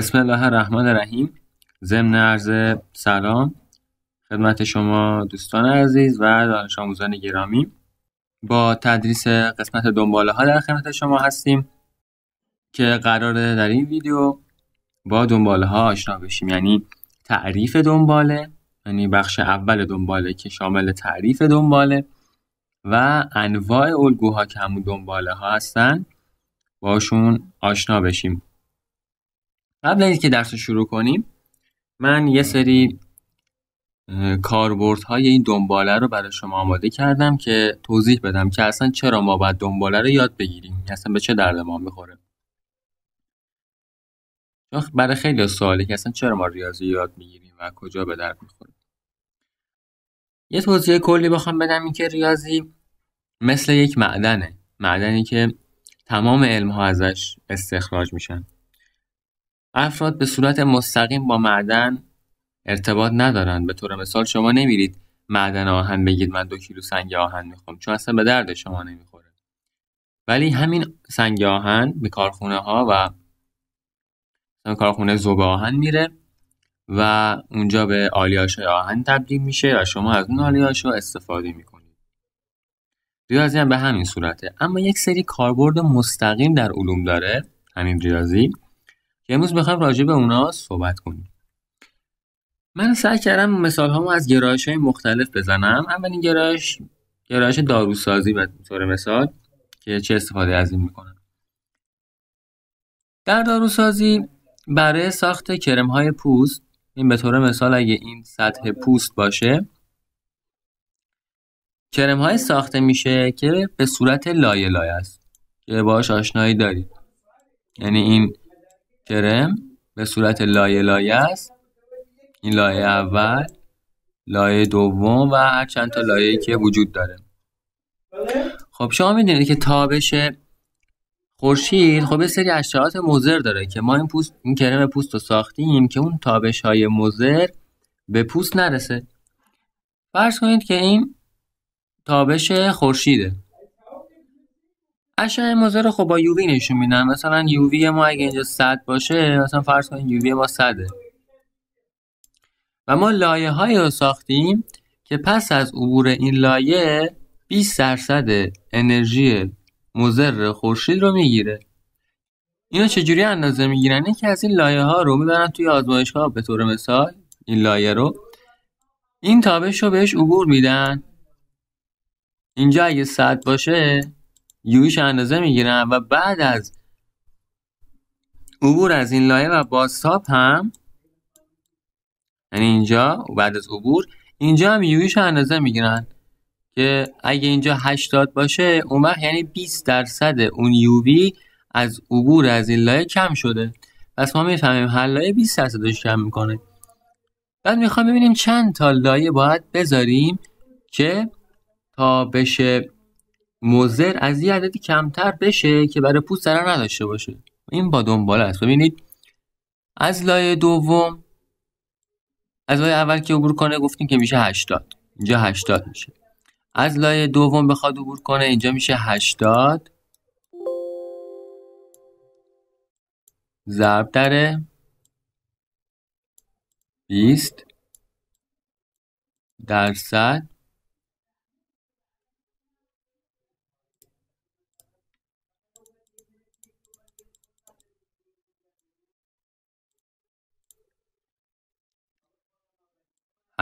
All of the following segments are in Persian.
بسم الله الرحمن الرحیم ضمن عرض سلام خدمت شما دوستان عزیز و دانش آموزان گرامی با تدریس قسمت دنباله ها در خدمت شما هستیم که قراره در این ویدیو با دنباله ها آشنا بشیم یعنی تعریف دنباله یعنی بخش اول دنباله که شامل تعریف دنباله و انواع الگوها که همون دنباله ها هستن باشون آشنا بشیم قبل اینکه درس شروع کنیم من یه سری کاربورت های این دنباله رو برای شما آماده کردم که توضیح بدم که اصلا چرا ما باید دنباله رو یاد بگیریم یعنی اصلا به چه درد ما میخوره برای خیلی سوالی که اصلا چرا ما ریاضی یاد میگیریم و کجا به درد میخوره یه توضیح کلی بخوام بدم این که ریاضی مثل یک معدنه معدنی که تمام علم ها ازش استخراج میشن افراد به صورت مستقیم با معدن ارتباط ندارن به طور مثال شما نمیرید معدن آهن بگید من دو کیلو سنگ آهن میخوام چون اصلا به درد شما نمیخوره ولی همین سنگ آهن به کارخونه ها و کارخونه زوب آهن میره و اونجا به آلیاش آهن تبدیل میشه و شما از اون آلیاش استفاده میکنید ریاضی هم به همین صورته اما یک سری کاربرد مستقیم در علوم داره همین ریاضی امروز میخوایم راجع به اونا صحبت کنیم من سعی کردم مثال هامو از گرایش های مختلف بزنم اولین گرایش گرایش داروسازی به طور مثال که چه استفاده از این میکنم در داروسازی برای ساخت کرم های پوست این به طور مثال اگه این سطح پوست باشه کرم های ساخته میشه که به صورت لایه لایه است که باش آشنایی دارید یعنی این کرم به صورت لایه لایه است این لایه اول لایه دوم و هر چند تا لایه که وجود داره خب شما میدونید که تابش خورشید خب یه سری اشعاعات مضر داره که ما این پوست این کرم پوست رو ساختیم که اون تابش های مضر به پوست نرسه فرض کنید که این تابش خورشیده اشعه مضر رو خب با یووی نشون میدن مثلا یووی ما اگه اینجا 100 باشه مثلا فرض کنید یووی ما 100 و ما لایه های رو ساختیم که پس از عبور این لایه 20 درصد انرژی مضر خورشید رو میگیره اینا چجوری اندازه میگیرن این که از این لایه ها رو میبرن توی آزمایشگاه به طور مثال این لایه رو این تابش رو بهش عبور میدن اینجا اگه صد باشه یویش اندازه میگیرن و بعد از عبور از این لایه و باستاب هم یعنی اینجا بعد از عبور اینجا هم یویش اندازه میگیرن که اگه اینجا 80 باشه اون وقت یعنی 20 درصد اون یووی از عبور از این لایه کم شده پس ما میفهمیم هر لایه 20 درصدش کم میکنه بعد میخوام ببینیم چند تا لایه باید بذاریم که تا بشه مزر از یه عددی کمتر بشه که برای پوست ضرر نداشته باشه این با دنبال است ببینید از لایه دوم از لایه اول که عبور کنه گفتیم که میشه 80 اینجا 80 میشه از لایه دوم بخواد عبور کنه اینجا میشه 80 ضرب در 20 درصد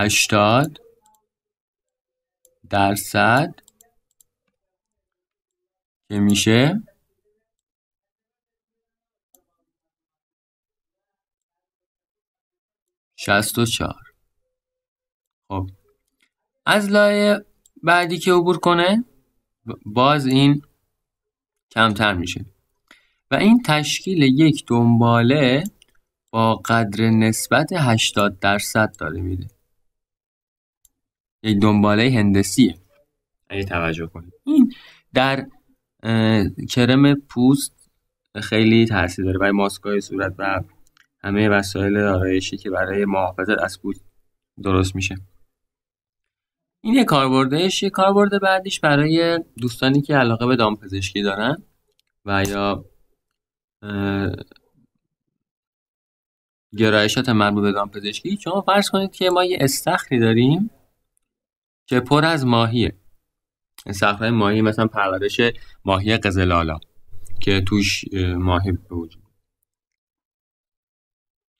هشتاد درصد که میشه شست و خب از لایه بعدی که عبور کنه باز این کمتر میشه و این تشکیل یک دنباله با قدر نسبت 80 درصد داره میده یک یعنی دنباله هندسی اگه توجه کنید این در کرم پوست خیلی تاثیر داره برای ماسکای صورت و همه وسایل آرایشی که برای محافظت از پوست درست میشه این یه کاربردش یه کاربرد بعدیش برای دوستانی که علاقه به دامپزشکی دارن و یا گرایشات مربوط به دامپزشکی شما فرض کنید که ما یه استخری داریم که پر از ماهیه صخره ماهی مثلا پرورش ماهی قزلالا که توش ماهی به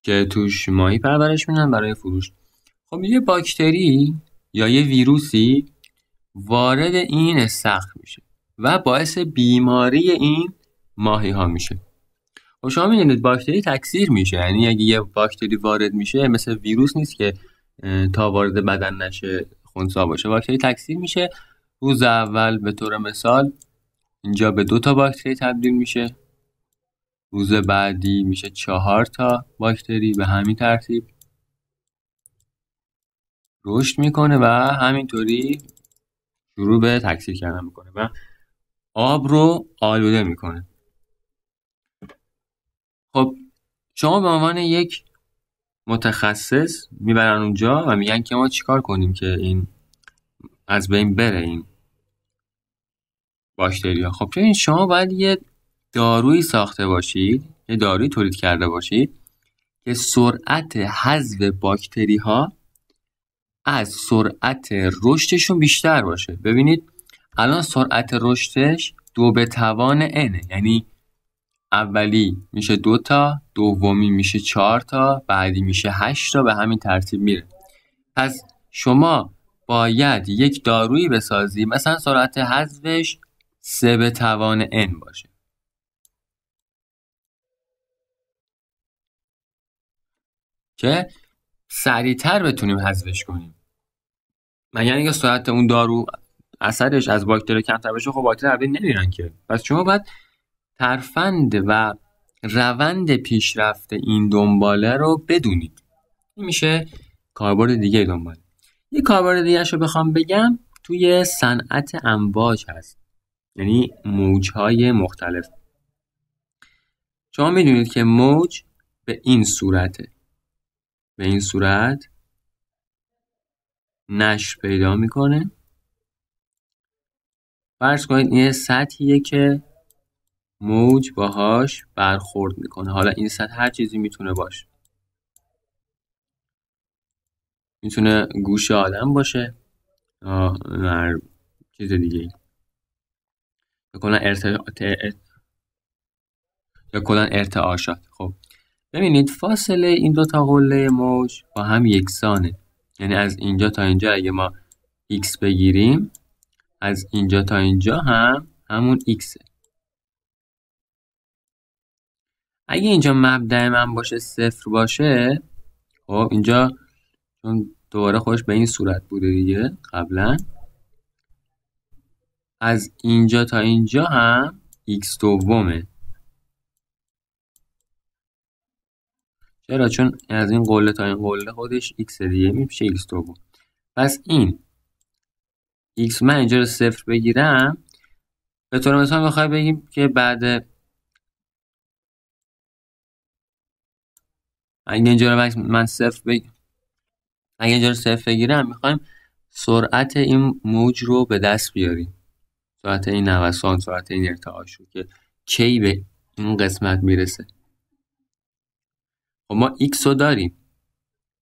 که توش ماهی پرورش میدن برای فروش خب یه باکتری یا یه ویروسی وارد این سخت میشه و باعث بیماری این ماهی ها میشه خب شما میدونید باکتری تکثیر میشه یعنی اگه یه باکتری وارد میشه مثل ویروس نیست که تا وارد بدن نشه خونسا باشه باکتری تکثیر میشه روز اول به طور مثال اینجا به دو تا باکتری تبدیل میشه روز بعدی میشه چهار تا باکتری به همین ترتیب رشد میکنه و همینطوری شروع به تکثیر کردن میکنه و آب رو آلوده میکنه خب شما به عنوان یک متخصص میبرن اونجا و میگن که ما چیکار کنیم که این از بین بره این ها خب چون شما باید یه داروی ساخته باشید یه داروی تولید کرده باشید که سرعت حذف باکتری ها از سرعت رشدشون بیشتر باشه ببینید الان سرعت رشدش دو به توان n یعنی اولی میشه دو تا دومی میشه چهار تا بعدی میشه هشت تا به همین ترتیب میره پس شما باید یک دارویی بسازی مثلا سرعت حذفش سه به توان n باشه که سریعتر بتونیم حذفش کنیم یعنی اینکه سرعت اون دارو اثرش از باکتری کمتر بشه خب باکتری نمیرن که پس شما باید ترفند و روند پیشرفت این دنباله رو بدونید این میشه کاربرد دیگه دنباله یه کاربرد دیگه رو بخوام بگم توی صنعت امواج هست یعنی موجهای مختلف شما میدونید که موج به این صورته به این صورت نش پیدا میکنه فرض کنید این سطحیه که موج باهاش برخورد میکنه حالا این سطح هر چیزی میتونه باشه میتونه گوش آدم باشه هر چیز دیگه کلا یا کلا ارتعاشات خب ببینید فاصله این دو تا قله موج با هم یکسانه یعنی از اینجا تا اینجا اگه ما x بگیریم از اینجا تا اینجا هم همون x اگه اینجا مبدع من باشه صفر باشه خب اینجا چون دوباره خوش به این صورت بوده دیگه قبلا از اینجا تا اینجا هم x دومه چرا چون از این قله تا این قله خودش x دیگه میشه x دوم پس این x من اینجا رو صفر بگیرم به طور مثال میخوای بگیم که بعد اگه اینجا رو من صفر اگه اینجا صفر بگیرم میخوایم سرعت این موج رو به دست بیاریم سرعت این نوسان سرعت این ارتعاش رو که کی به این قسمت میرسه خب ما x رو داریم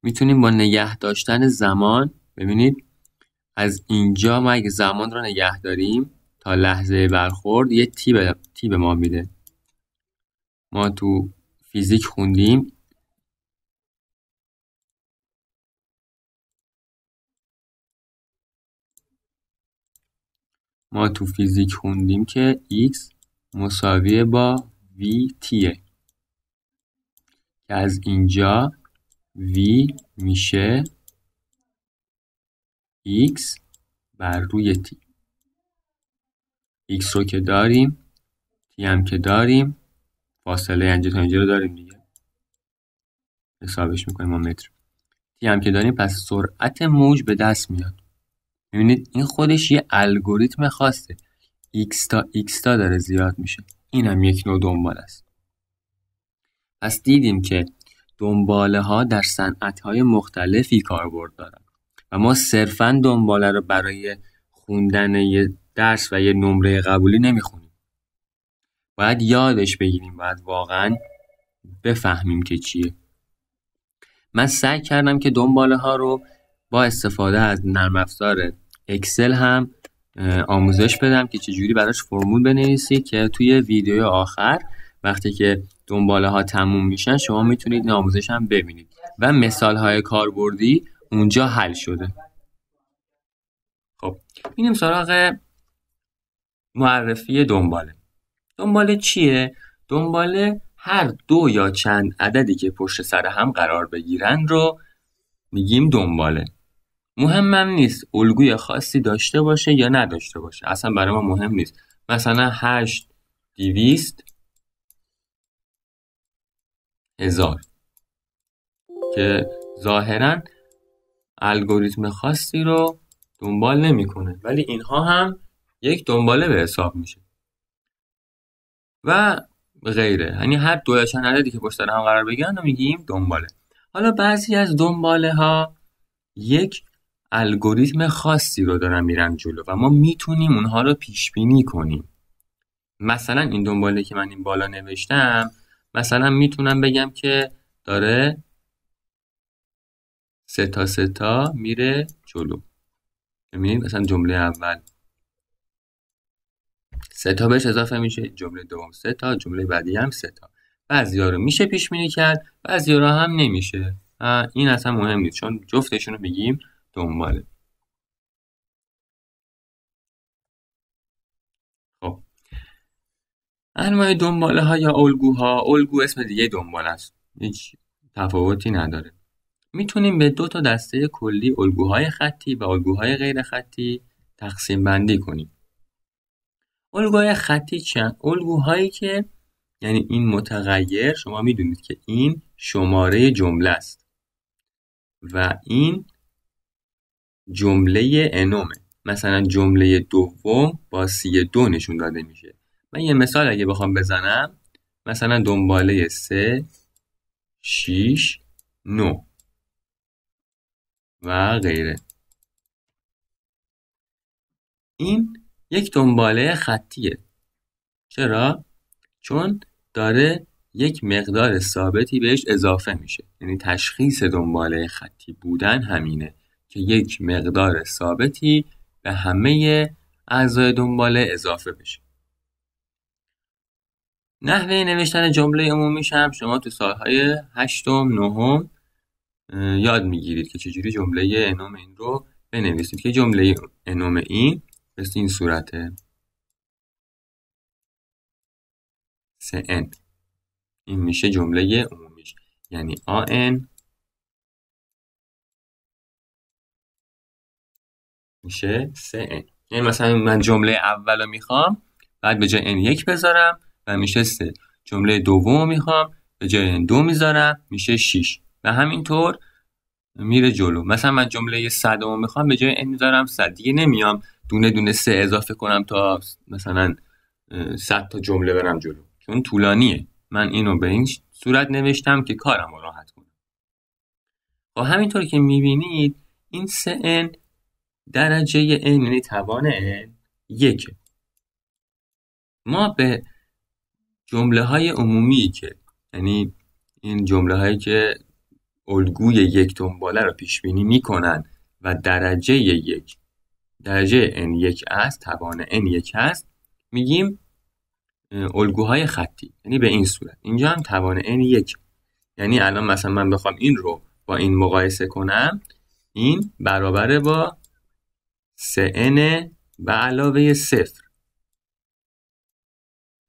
میتونیم با نگه داشتن زمان ببینید از اینجا ما اگه زمان رو نگه داریم تا لحظه برخورد یه تی به, تی به ما میده ما تو فیزیک خوندیم ما تو فیزیک خوندیم که x مساویه با t که از اینجا v میشه x بر روی t x رو که داریم t هم که داریم فاصله اینجا تا اینجا رو داریم دیگه حسابش میکنیم ما متر t هم که داریم پس سرعت موج به دست میاد میبینید این خودش یه الگوریتم خواسته x تا x تا داره زیاد میشه این هم یک نوع دنبال است پس دیدیم که دنباله ها در صنعت های مختلفی کاربرد دارن و ما صرفا دنباله رو برای خوندن یه درس و یه نمره قبولی نمیخونیم باید یادش بگیریم باید واقعا بفهمیم که چیه من سعی کردم که دنباله ها رو با استفاده از نرم افزار اکسل هم آموزش بدم که چجوری براش فرمول بنویسی که توی ویدیو آخر وقتی که دنباله ها تموم میشن شما میتونید این آموزش هم ببینید و مثال های کاربردی اونجا حل شده خب اینم سراغ معرفی دنباله دنباله چیه؟ دنباله هر دو یا چند عددی که پشت سر هم قرار بگیرن رو میگیم دنباله مهمم نیست الگوی خاصی داشته باشه یا نداشته باشه اصلا برای ما مهم نیست مثلا هشت دیویست هزار که ظاهرا الگوریتم خاصی رو دنبال نمیکنه ولی اینها هم یک دنباله به حساب میشه و غیره یعنی هر دو یا چند عددی که پشت هم قرار بگیرن رو میگیم دنباله حالا بعضی از دنباله ها یک الگوریتم خاصی رو دارن میرن جلو و ما میتونیم اونها رو پیش بینی کنیم مثلا این دنباله که من این بالا نوشتم مثلا میتونم بگم که داره سه تا سه تا میره جلو ببینید مثلا جمله اول سه تا بهش اضافه میشه جمله دوم سه تا جمله بعدی هم سه تا ها رو میشه پیش بینی کرد بعضیا رو هم نمیشه این اصلا مهم نیست چون جفتشون رو بگیم دنباله خب انواع دنباله ها یا الگوها الگو اسم دیگه دنباله است هیچ تفاوتی نداره میتونیم به دو تا دسته کلی الگوهای خطی و الگوهای غیر خطی تقسیم بندی کنیم الگوهای خطی چند الگوهایی که یعنی این متغیر شما میدونید که این شماره جمله است و این جمله انومه مثلا جمله دوم با سی دو نشون داده میشه من یه مثال اگه بخوام بزنم مثلا دنباله سه شیش نو و غیره این یک دنباله خطیه چرا؟ چون داره یک مقدار ثابتی بهش اضافه میشه یعنی تشخیص دنباله خطی بودن همینه یک مقدار ثابتی به همه اعضای دنباله اضافه بشه نحوه نوشتن جمله عمومیش هم شما تو سالهای هشتم نهم یاد میگیرید که چجوری جمله انوم این رو بنویسید که جمله انوم این مثل این صورته سه این میشه جمله عمومیش یعنی آن میشه 3n یعنی مثلا من جمله اولو میخوام بعد به جای n 1 بذارم و میشه 3 جمله دومو میخوام به جای n 2 میذارم میشه 6 و همینطور میره جلو مثلا من جمله 100 رو میخوام به جای n میذارم 100 دیگه نمیام دونه دونه سه اضافه کنم تا مثلا 100 تا جمله برم جلو چون طولانیه من اینو به این صورت نوشتم که کارم رو راحت کنم و خب همینطور که میبینید این 3 n درجه n یعنی توان n یک ما به جمله های عمومی که یعنی این جمله هایی که الگوی یک دنباله رو پیش بینی میکنن و درجه یک درجه n یک است توان n یک است میگیم الگوهای خطی یعنی به این صورت اینجا هم توان n یک یعنی الان مثلا من بخوام این رو با این مقایسه کنم این برابره با اینه و علاوه صفر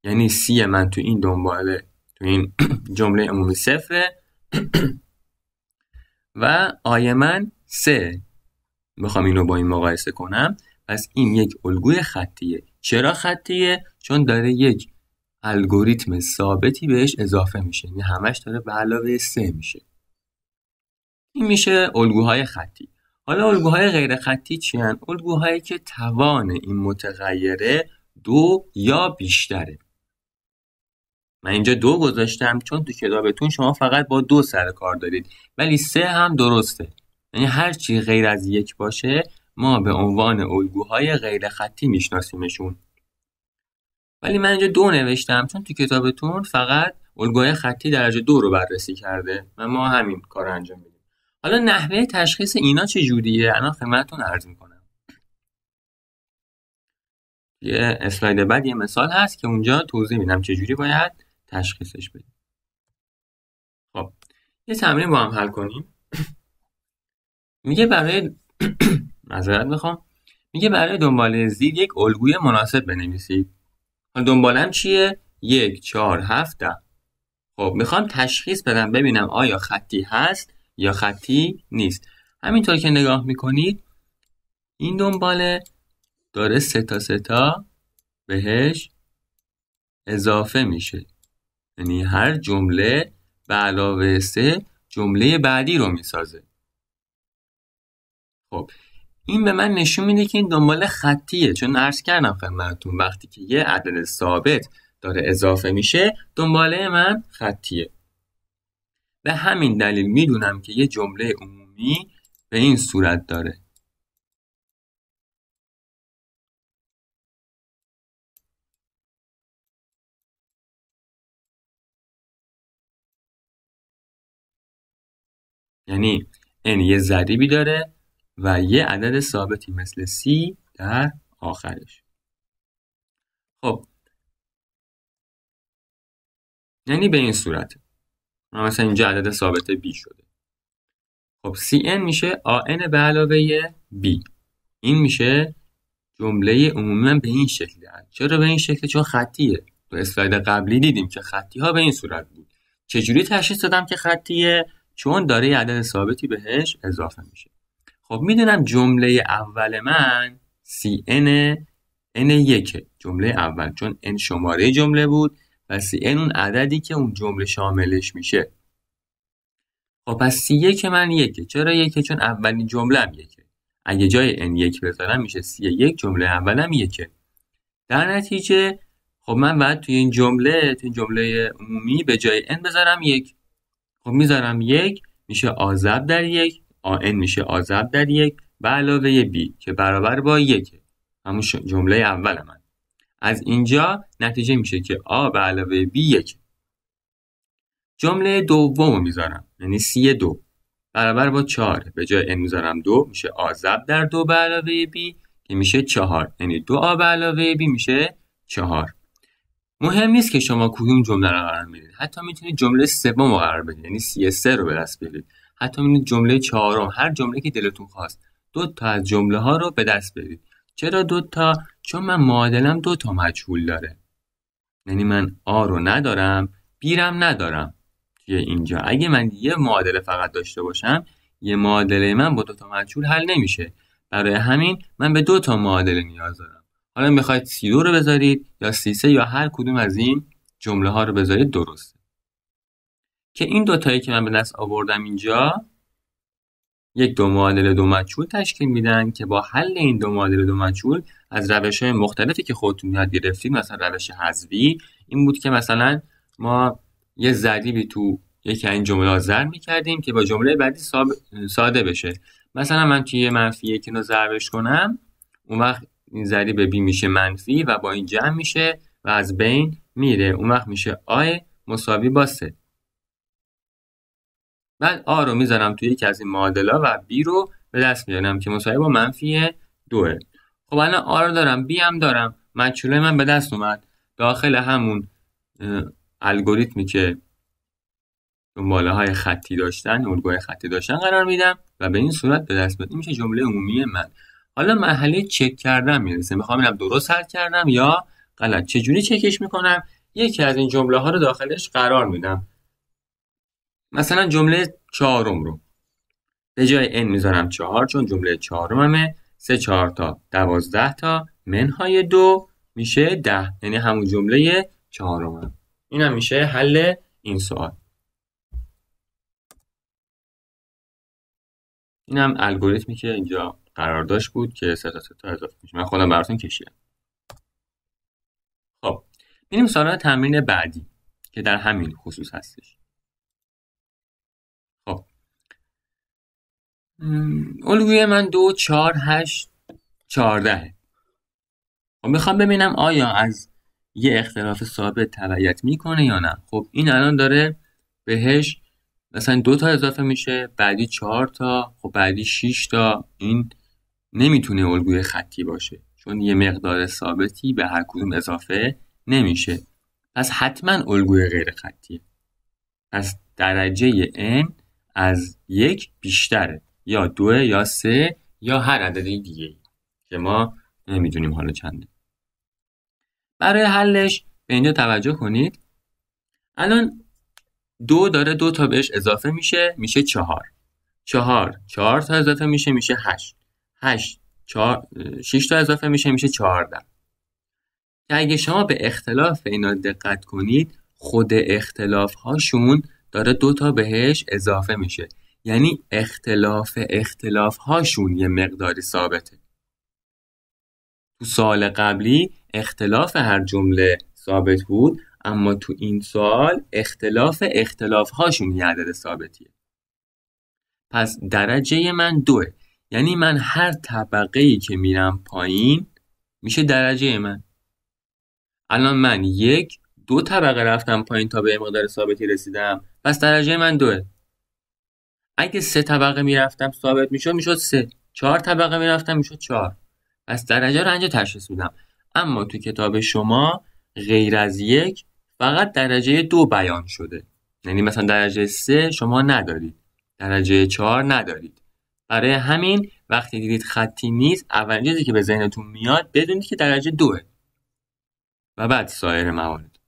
یعنی سی من تو این دنباله تو این جمله عمومی صفره و آی من سه میخوام اینو با این مقایسه کنم پس این یک الگوی خطیه چرا خطیه چون داره یک الگوریتم ثابتی بهش اضافه میشه یعنی همش داره به علاوه سه میشه این میشه الگوهای خطی حالا الگوهای غیر خطی چی هن؟ الگوهایی که توان این متغیره دو یا بیشتره من اینجا دو گذاشتم چون تو کتابتون شما فقط با دو سر کار دارید ولی سه هم درسته یعنی هر چی غیر از یک باشه ما به عنوان الگوهای غیر خطی میشناسیمشون ولی من اینجا دو نوشتم چون تو کتابتون فقط الگوهای خطی درجه دو رو بررسی کرده و ما همین کار انجام میدیم حالا نحوه تشخیص اینا چجوریه الان خدمتتون عرض میکنم یه اسلاید بعد یه مثال هست که اونجا توضیح میدم چجوری باید تشخیصش بدیم خب یه تمرین با هم حل کنیم میگه برای معذرت میخوام میگه برای دنباله زیر یک الگوی مناسب بنویسید دنبالم چیه یک چهار هفت ده خب میخوام تشخیص بدم ببینم آیا خطی هست یا خطی نیست همینطور که نگاه میکنید این دنباله داره سه تا سه تا بهش اضافه میشه یعنی هر جمله به علاوه سه جمله بعدی رو میسازه خب این به من نشون میده که این دنبال خطیه چون عرض کردم خدمتتون وقتی که یه عدد ثابت داره اضافه میشه دنباله من خطیه به همین دلیل میدونم که یه جمله عمومی به این صورت داره یعنی n یه ضریبی داره و یه عدد ثابتی مثل c در آخرش خب یعنی به این صورته. مثلا اینجا عدد ثابت b شده خب cn میشه an به علاوه b این میشه جمله عموما به این شکل چرا به این شکل چون خطیه تو اسلاید قبلی دیدیم که خطی ها به این صورت بود چجوری تشخیص دادم که خطیه چون داره یه عدد ثابتی بهش اضافه میشه خب میدونم جمله اول من cn n1 جمله اول چون n شماره جمله بود پس این اون عددی که اون جمله شاملش میشه خب پس سی یک من یکه چرا یکه چون اولین جمله هم یکه اگه جای n یک بذارم میشه سی یک جمله اولم یکه در نتیجه خب من باید توی این جمله این جمله عمومی به جای n بذارم یک خب میذارم یک میشه آزب در یک آن میشه آزب در یک به علاوه b که برابر با یکه همون جمله اول من از اینجا نتیجه میشه که A به علاوه B یک جمله دوم میذارم یعنی C دو برابر با 4 به جای n میذارم 2 میشه A ضرب در دو به علاوه B که میشه 4 یعنی دو A به علاوه B میشه 4 مهم نیست که شما کدوم جمله رو قرار میدید حتی میتونید جمله سوم رو قرار بدید یعنی سی سه رو به دست بیارید حتی میتونید جمله چهارم هر جمله که دلتون خواست دو تا از جمله ها رو به دست بیارید چرا دوتا؟ چون من معادلم دوتا مجهول داره یعنی من آ رو ندارم بیرم ندارم توی اینجا اگه من یه معادله فقط داشته باشم یه معادله من با دوتا مجهول حل نمیشه برای همین من به دوتا معادله نیاز دارم حالا میخواید سی دو رو بذارید یا سی سه یا هر کدوم از این جمله ها رو بذارید درسته که این دوتایی که من به دست آوردم اینجا یک دو معادل دو مجهول تشکیل میدن که با حل این دو معادل دو مجهول از روش های مختلفی که خودتون یاد گرفتید مثلا روش حذفی این بود که مثلا ما یه ضریبی تو یکی این جمله می کردیم که با جمله بعدی ساده بشه مثلا من توی منفی یکی رو ضربش کنم اون وقت این ضریب بی میشه منفی و با این جمع میشه و از بین میره اون وقت میشه آی مساوی با سه من آ رو میذارم توی یکی از این معادلا و بی رو به دست میارم که مساوی با منفی دوه خب الان آ رو دارم بی هم دارم مچوله من به دست اومد داخل همون الگوریتمی که دنباله های خطی داشتن الگوی خطی داشتن قرار میدم و به این صورت به دست میاد این میشه جمله عمومی من حالا مرحله چک کردن میرسه میخوام اینم درست حل کردم یا غلط چجوری چکش میکنم یکی از این جمله ها رو داخلش قرار میدم مثلا جمله چهارم رو به جای n میذارم چهار چون جمله همه سه چهار تا دوازده تا منهای دو میشه ده یعنی همون جمله هم این هم میشه حل این سوال این هم الگوریتمی که اینجا قرار داشت بود که سه تا سه اضافه میشه من خودم براتون کشیم خب میریم سراغ تمرین بعدی که در همین خصوص هستش الگوی من دو چهار هشت چهارده خب میخوام ببینم آیا از یه اختلاف ثابت تبعیت میکنه یا نه خب این الان داره بهش مثلا دو تا اضافه میشه بعدی چهار تا خب بعدی 6 تا این نمیتونه الگوی خطی باشه چون یه مقدار ثابتی به هر کدوم اضافه نمیشه پس حتما الگوی غیر خطیه پس درجه n از یک بیشتره یا دو، یا سه یا هر عددی دیگه که ما نمیدونیم حالا چنده برای حلش به اینجا توجه کنید الان دو داره دو تا بهش اضافه میشه میشه چهار چهار چهار تا اضافه میشه میشه هشت هشت چهار شیش تا اضافه میشه میشه چهارده که اگه شما به اختلاف اینا دقت کنید خود اختلاف هاشون داره دو تا بهش اضافه میشه یعنی اختلاف اختلاف هاشون یه مقداری ثابته تو سال قبلی اختلاف هر جمله ثابت بود اما تو این سال اختلاف اختلاف هاشون یه عدد ثابتیه پس درجه من دوه یعنی من هر طبقه ای که میرم پایین میشه درجه من الان من یک دو طبقه رفتم پایین تا به مقدار ثابتی رسیدم پس درجه من دوه اگه سه طبقه میرفتم ثابت میشد میشد سه چهار طبقه میرفتم میشد چهار پس درجه رنج تشخیص میدم اما تو کتاب شما غیر از یک فقط درجه دو بیان شده یعنی مثلا درجه سه شما ندارید درجه چهار ندارید برای همین وقتی دیدید خطی نیست اولین چیزی که به ذهنتون میاد بدونید که درجه دوه و بعد سایر موارد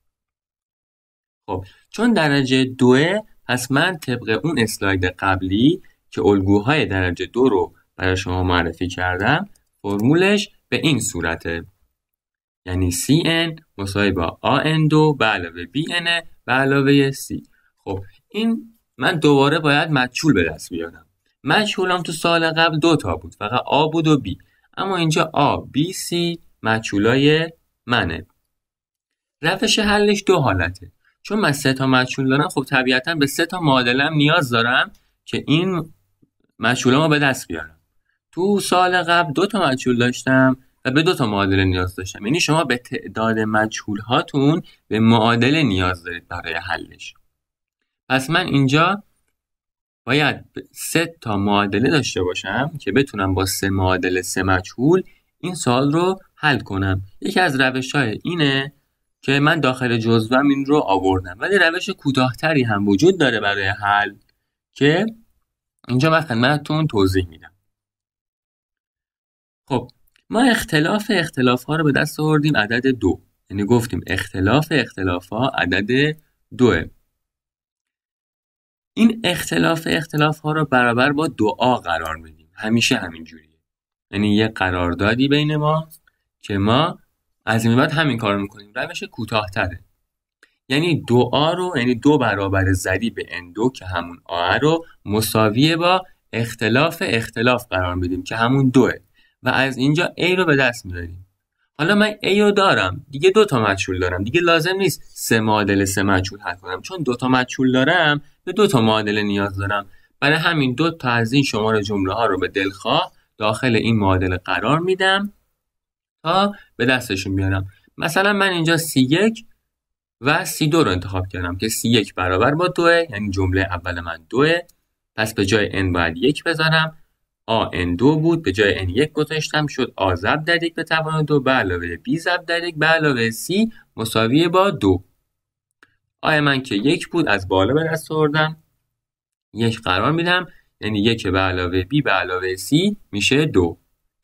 خب چون درجه دوه پس من طبق اون اسلاید قبلی که الگوهای درجه دو رو برای شما معرفی کردم فرمولش به این صورته یعنی Cn مساوی با An2 به علاوه Bn به علاوه C خب این من دوباره باید مچول به دست بیارم مجهولم تو سال قبل دو تا بود فقط آ بود و B اما اینجا A, B, C مجهولای منه روش حلش دو حالته چون من سه تا مجهول دارم خب طبیعتا به سه تا معادلم نیاز دارم که این مجهول ما به دست بیارم تو سال قبل دو تا مجهول داشتم و به دو تا معادله نیاز داشتم یعنی شما به تعداد مجهول هاتون به معادله نیاز دارید برای حلش پس من اینجا باید سه تا معادله داشته باشم که بتونم با سه معادله سه مجهول این سال رو حل کنم یکی از روش های اینه که من داخل جزوم این رو آوردم ولی روش کوتاهتری هم وجود داره برای حل که اینجا من خدمتتون توضیح میدم خب ما اختلاف اختلاف ها رو به دست آوردیم عدد دو یعنی گفتیم اختلاف اختلاف ها عدد دوه این اختلاف اختلاف ها رو برابر با دعا قرار میدیم همیشه همینجوریه یعنی یه قراردادی بین ما که ما از این بعد همین کار میکنیم روش کوتاهتره یعنی دو آ رو یعنی دو برابر ضریب اندو که همون آ رو مساوی با اختلاف اختلاف قرار میدیم که همون دوه و از اینجا A رو به دست میاریم حالا من A رو دارم دیگه دو تا مجهول دارم دیگه لازم نیست سه معادله سه مجهول حل کنم چون دو تا مجهول دارم به دو تا معادله نیاز دارم برای همین دو تا از این شماره جمله ها رو به دلخواه داخل این معادله قرار میدم تا به دستشون بیارم مثلا من اینجا C1 و C2 رو انتخاب کردم که C1 برابر با 2 یعنی جمله اول من 2 پس به جای N باید 1 بذارم آ N2 بود به جای N1 گذاشتم شد آ ضرب در یک به توان 2 به علاوه B ضرب در یک به علاوه C مساوی با 2 آیا من که یک بود از بالا به دست آوردم یک قرار میدم یعنی یک به علاوه B به علاوه C میشه 2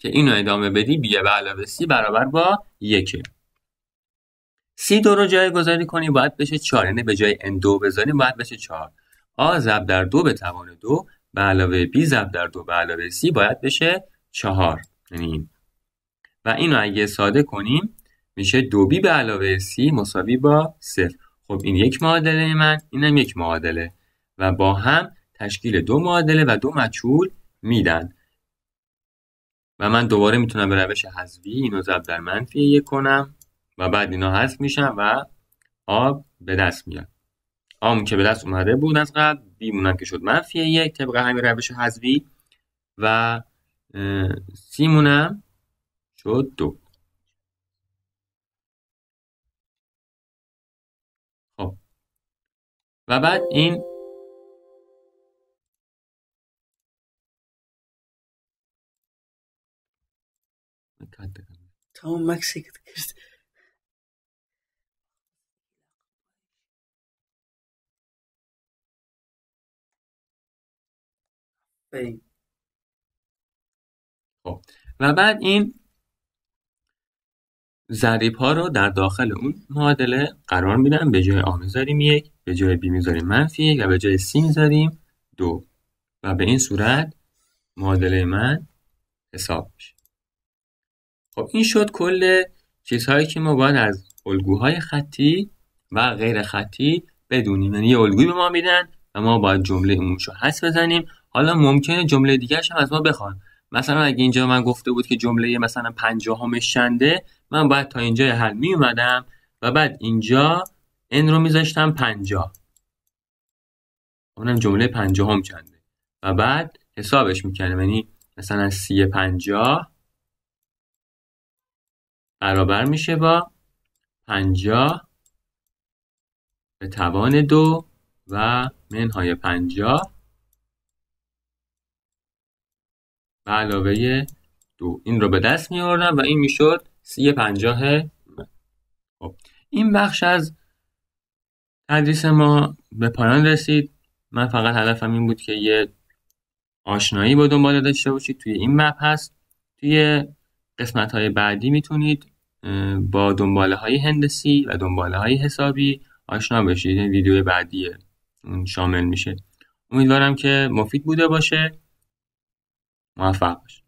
که اینو ادامه بدی بیه به علاوه سی برابر با یکه سی دو رو جای گذاری کنی باید بشه چهار یعنی به جای ان دو بذاری باید بشه چهار آ ضب در دو به توان دو به علاوه بی زب در دو به علاوه سی باید بشه چهار یعنی و اینو اگه ساده کنیم میشه دو بی به علاوه سی مساوی با صفر خب این یک معادله من اینم یک معادله و با هم تشکیل دو معادله و دو مجهول میدن و من دوباره میتونم به روش حذفی اینو ضرب در منفی یک کنم و بعد اینا حذف میشن و آب به دست میاد آم که به دست اومده بود از قبل بیمونم که شد منفی یک طبق همین روش حذفی و سیمونم شد دو خب و بعد این خب و بعد این ضریب ها رو در داخل اون معادله قرار میدم به جای آ میذاریم یک به جای بی میذاریم منفی یک و به جای سی میذاریم دو و به این صورت معادله من حساب میشه خب این شد کل چیزهایی که ما باید از الگوهای خطی و غیر خطی بدونیم یعنی یه الگوی به ما میدن و ما باید جمله اون رو حس بزنیم حالا ممکنه جمله دیگرش هم از ما بخوان مثلا اگه اینجا من گفته بود که جمله مثلا پنجاهم شنده من باید تا اینجا حل می اومدم و بعد اینجا ان رو میذاشتم پنجاه اونم جمله پنجاهم چنده و بعد حسابش میکردم یعنی مثلا سی پنجاه برابر میشه با 50 به توان دو و منهای 50 به علاوه دو این رو به دست می و این میشد سی پنجاه خب این بخش از تدریس ما به پایان رسید من فقط هدفم این بود که یه آشنایی با دنبال داشته باشید توی این مبحث توی قسمت های بعدی میتونید با دنباله های هندسی و دنباله های حسابی آشنا بشید این ویدیو بعدی شامل میشه امیدوارم که مفید بوده باشه موفق باشید